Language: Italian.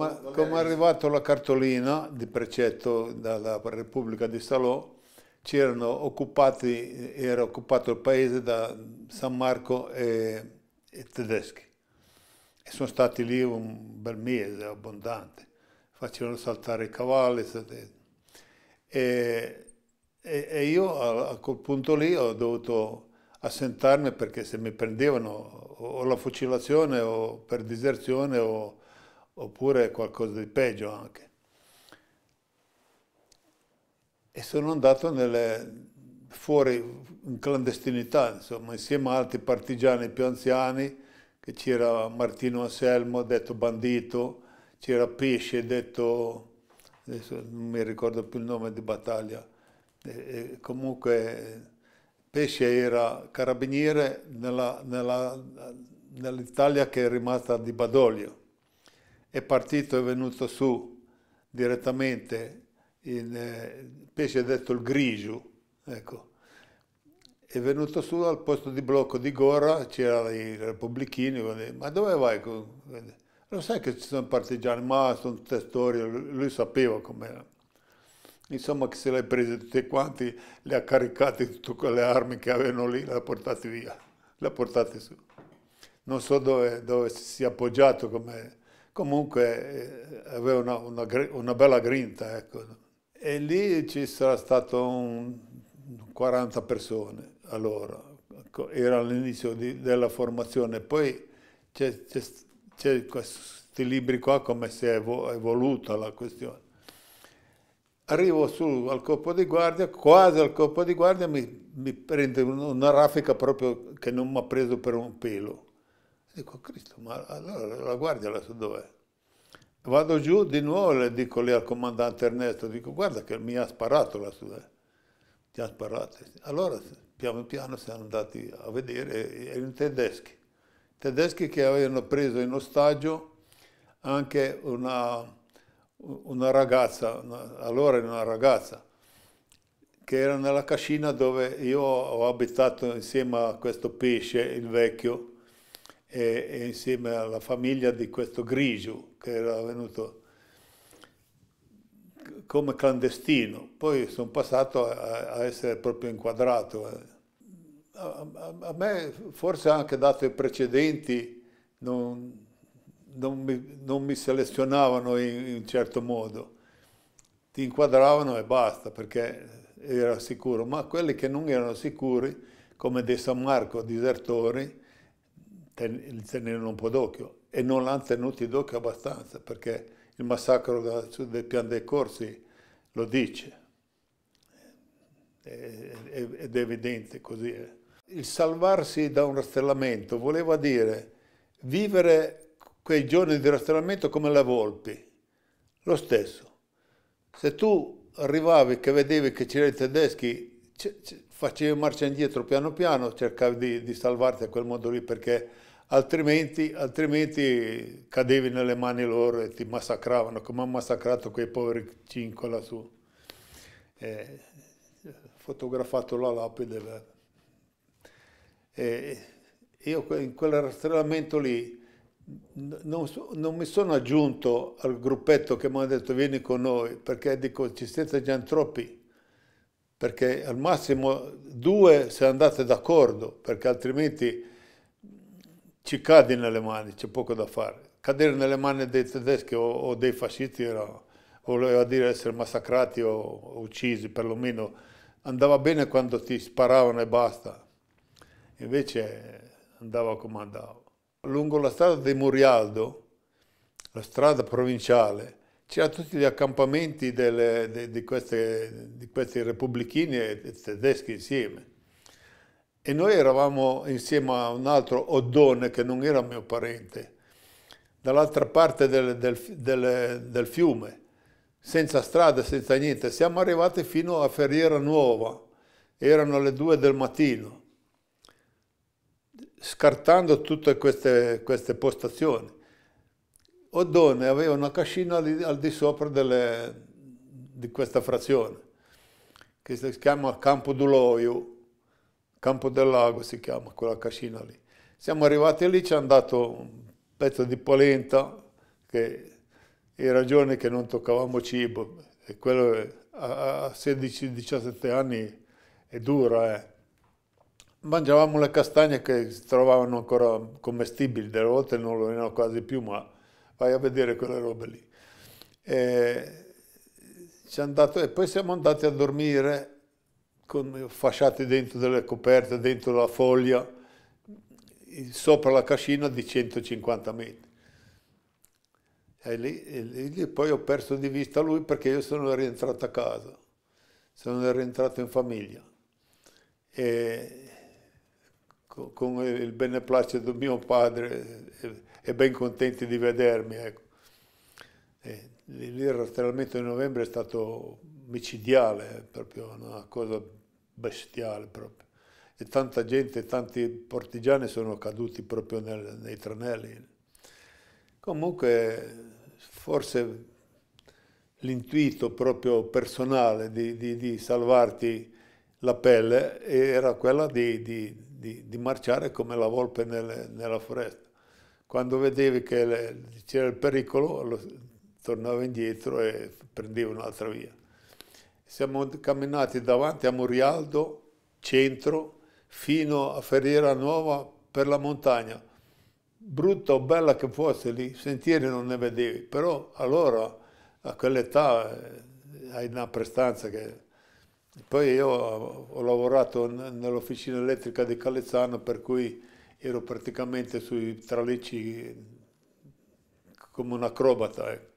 Come è arrivata la cartolina di precetto dalla Repubblica di Salò, occupati, era occupato il paese da San Marco e, e tedeschi. E sono stati lì un bel mese abbondante, facevano saltare i cavalli. E, e, io a, quel punto lì ho dovuto assentarmi perché se mi prendevano o la fucilazione o per diserzione o oppure qualcosa di peggio anche. E sono andato nelle, fuori in clandestinità, insomma, insieme a altri partigiani più anziani, che c'era Martino Anselmo, detto bandito, c'era Pesce, detto, adesso non mi ricordo più il nome di battaglia, e, e comunque Pesce era carabiniere nell'Italia che è rimasta di Badoglio è partito, e è venuto su direttamente eh, il eh, pesce detto il grigio, ecco. È venuto su al posto di blocco di Gora, c'erano i repubblichini, ma dove vai? Lo sai che ci sono partigiani, ma sono tutte storie, lui sapeva com'era. Insomma che se l'hai preso tutti quanti, le ha caricate tutte quelle armi che avevano lì, le ha portate via, le ha portate su. Non so dove, dove si sia appoggiato come Comunque eh, aveva una, una, una, bella grinta, ecco. E lì ci sarà stato un 40 persone allora, era all'inizio della formazione. Poi c'è, c'è questi libri qua come si è evoluta la questione. Arrivo su al corpo di guardia, quasi al corpo di guardia mi, mi prende una raffica proprio che non mi ha preso per un pelo. Dico, oh, Cristo, ma allora la guardia la dov'è? Vado giù di nuovo e le dico lì al comandante Ernesto, dico guarda che mi ha sparato lassù, sua. Ti ha sparato. Allora piano piano siamo andati a vedere, erano eh, tedeschi. Tedeschi che avevano preso in ostaggio anche una, una ragazza, una, allora era una ragazza, che era nella cascina dove io ho abitato insieme a questo pesce, il vecchio, e, e insieme alla famiglia di questo Grigio che era venuto come clandestino, poi sono passato a, a essere proprio inquadrato. Eh. A, a, a, me forse anche dato i precedenti non, non, mi, non mi, selezionavano in, in certo modo, ti inquadravano e basta perché era sicuro, ma quelli che non erano sicuri, come De San Marco, disertori, ten- tenere un po' d'occhio e non l'hanno tenuti d'occhio abbastanza perché il massacro del, del Pian dei Corsi lo dice, ed è evidente così. Eh. Il salvarsi da un rastrellamento voleva dire vivere quei giorni di rastrellamento come la Volpi, lo stesso. Se tu arrivavi che vedevi che c'erano i tedeschi, facevi marcia indietro piano piano, cercavi di, di salvarti a quel modo lì perché altrimenti, altrimenti cadevi nelle mani loro e ti massacravano come hanno massacrato quei poveri cinque lassù. Eh, fotografato la lapide. Eh, io in quel rastrellamento lì non, non, mi sono aggiunto al gruppetto che mi ha detto vieni con noi perché dico ci siete già troppi perché al massimo due se andate d'accordo, perché altrimenti ci cadi nelle mani, c'è poco da fare. Cadere nelle mani dei tedeschi o, o dei fascisti era, voleva dire essere massacrati o, o uccisi, perlomeno andava bene quando ti sparavano e basta, invece andava come andava. Lungo la strada di Murialdo, la strada provinciale, c'erano tutti gli accampamenti delle, de, di, queste, di, questi repubblichini e tedeschi insieme. E noi eravamo insieme a un altro Oddone che non era mio parente, dall'altra parte del, del, del, del, fiume, senza strada, senza niente. Siamo arrivati fino a Ferriera Nuova, erano le due del mattino, scartando tutte queste, queste postazioni Oddone aveva una cascina al di sopra delle, di questa frazione, che si chiama Campo d'Uloio, Campo del Lago si chiama quella cascina lì. Siamo arrivati lì, ci hanno dato un pezzo di polenta, che in ragione che non toccavamo cibo, e quello a 16-17 anni è dura, eh. Mangiavamo le castagne che si trovavano ancora commestibili, delle volte non lo erano quasi più, ma vai a vedere quelle robe lì. E, andato, e poi siamo andati a dormire con, fasciati dentro delle coperte, dentro la foglia, sopra la cascina di 150 metri. E lì, e lì, lì poi ho perso di vista lui perché io sono rientrato a casa, sono rientrato in famiglia. E con il beneplacito mio padre e ben contenti di vedermi. Ecco. il rastrellamento di novembre è stato micidiale, eh, proprio una cosa bestiale proprio. E tanta gente, tanti partigiani sono caduti proprio nel, nei tranelli. Comunque forse l'intuito proprio personale di, di, di, salvarti la pelle era quella di, di marciare come la volpe nelle, nella foresta quando vedevi che c'era il pericolo tornava indietro e prendeva un'altra via. Siamo camminati davanti a Murialdo, centro, fino a Ferriera Nuova per la montagna. Brutta o bella che fosse lì, sentieri non ne vedevi, però allora a quell'età eh, hai una prestanza che... Poi io ho lavorato nell'officina elettrica di Calezzano, per cui ero praticamente sui tralicci come un acrobata. Ecco.